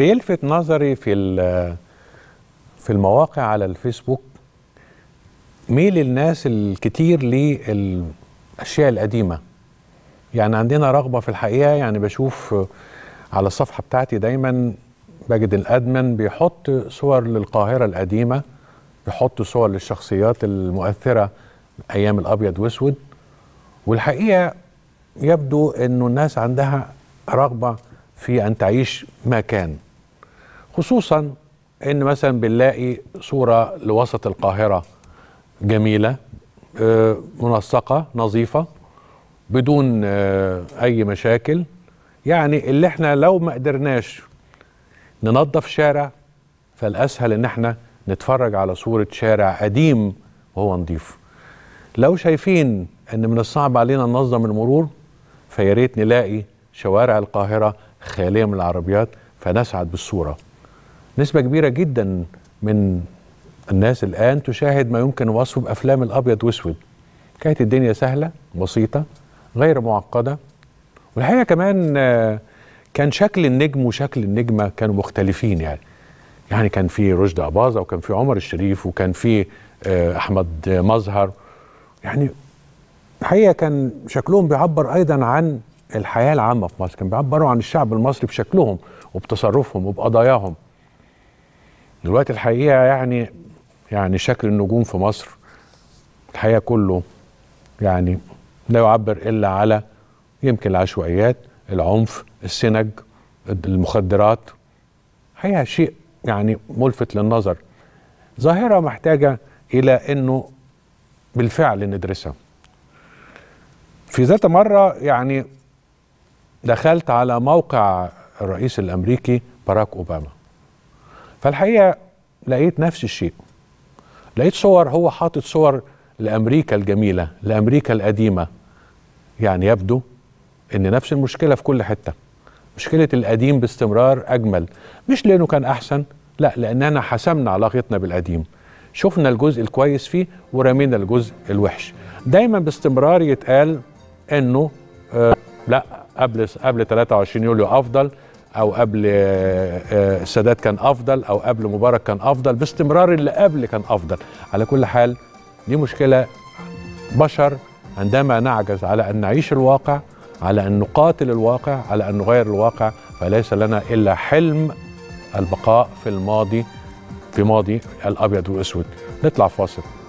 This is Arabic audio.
بيلفت نظري في في المواقع على الفيسبوك ميل الناس الكتير للاشياء القديمه يعني عندنا رغبه في الحقيقه يعني بشوف على الصفحه بتاعتي دايما بجد الادمن بيحط صور للقاهره القديمه بيحط صور للشخصيات المؤثره ايام الابيض واسود والحقيقه يبدو انه الناس عندها رغبه في ان تعيش ما كان خصوصا ان مثلا بنلاقي صوره لوسط القاهره جميله آه، منسقه نظيفه بدون آه، اي مشاكل يعني اللي احنا لو ما قدرناش ننظف شارع فالاسهل ان احنا نتفرج على صوره شارع قديم وهو نظيف لو شايفين ان من الصعب علينا ننظم المرور فياريت نلاقي شوارع القاهره خاليه من العربيات فنسعد بالصوره نسبة كبيرة جدا من الناس الآن تشاهد ما يمكن وصفه بأفلام الأبيض وأسود كانت الدنيا سهلة بسيطة غير معقدة والحقيقة كمان آه، كان شكل النجم وشكل النجمة كانوا مختلفين يعني يعني كان في رشدي أباظة وكان في عمر الشريف وكان في آه، أحمد مظهر يعني الحقيقة كان شكلهم بيعبر أيضا عن الحياة العامة في مصر كان بيعبروا عن الشعب المصري بشكلهم وبتصرفهم وبقضاياهم دلوقتي الحقيقه يعني يعني شكل النجوم في مصر الحقيقه كله يعني لا يعبر الا على يمكن العشوائيات العنف السنج المخدرات هي شيء يعني ملفت للنظر ظاهره محتاجه الى انه بالفعل ندرسها في ذات مره يعني دخلت على موقع الرئيس الامريكي باراك اوباما فالحقيقه لقيت نفس الشيء لقيت صور هو حاطط صور لامريكا الجميله لامريكا القديمه يعني يبدو ان نفس المشكله في كل حته مشكله القديم باستمرار اجمل مش لانه كان احسن لا لاننا حسمنا علاقتنا بالقديم شفنا الجزء الكويس فيه ورمينا الجزء الوحش دايما باستمرار يتقال انه آه لا قبل قبل 23 يوليو افضل او قبل آه، آه، السادات كان افضل او قبل مبارك كان افضل باستمرار اللي قبل كان افضل على كل حال دي مشكله بشر عندما نعجز على ان نعيش الواقع على ان نقاتل الواقع على ان نغير الواقع فليس لنا الا حلم البقاء في الماضي في ماضي الابيض والاسود نطلع فاصل